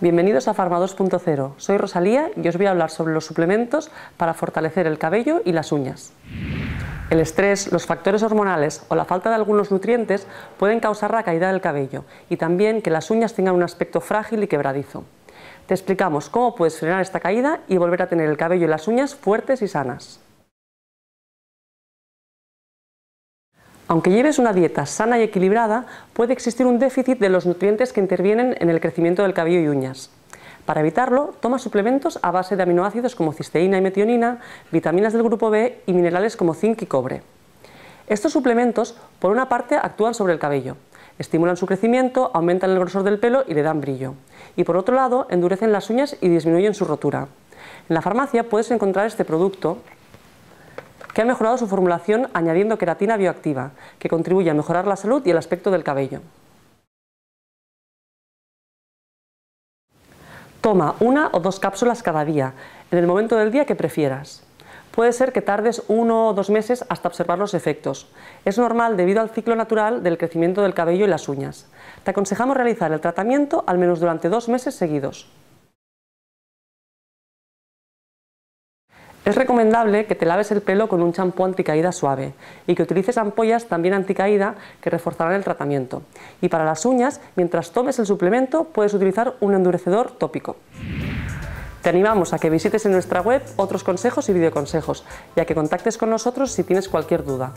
Bienvenidos a Farma 2.0. Soy Rosalía y os voy a hablar sobre los suplementos para fortalecer el cabello y las uñas. El estrés, los factores hormonales o la falta de algunos nutrientes pueden causar la caída del cabello y también que las uñas tengan un aspecto frágil y quebradizo. Te explicamos cómo puedes frenar esta caída y volver a tener el cabello y las uñas fuertes y sanas. Aunque lleves una dieta sana y equilibrada, puede existir un déficit de los nutrientes que intervienen en el crecimiento del cabello y uñas. Para evitarlo, toma suplementos a base de aminoácidos como cisteína y metionina, vitaminas del grupo B y minerales como zinc y cobre. Estos suplementos, por una parte, actúan sobre el cabello, estimulan su crecimiento, aumentan el grosor del pelo y le dan brillo. Y por otro lado, endurecen las uñas y disminuyen su rotura. En la farmacia puedes encontrar este producto que ha mejorado su formulación añadiendo queratina bioactiva, que contribuye a mejorar la salud y el aspecto del cabello. Toma una o dos cápsulas cada día, en el momento del día que prefieras. Puede ser que tardes uno o dos meses hasta observar los efectos. Es normal debido al ciclo natural del crecimiento del cabello y las uñas. Te aconsejamos realizar el tratamiento al menos durante dos meses seguidos. Es recomendable que te laves el pelo con un champú anticaída suave y que utilices ampollas también anticaída que reforzarán el tratamiento. Y para las uñas, mientras tomes el suplemento, puedes utilizar un endurecedor tópico. Te animamos a que visites en nuestra web otros consejos y videoconsejos y a que contactes con nosotros si tienes cualquier duda.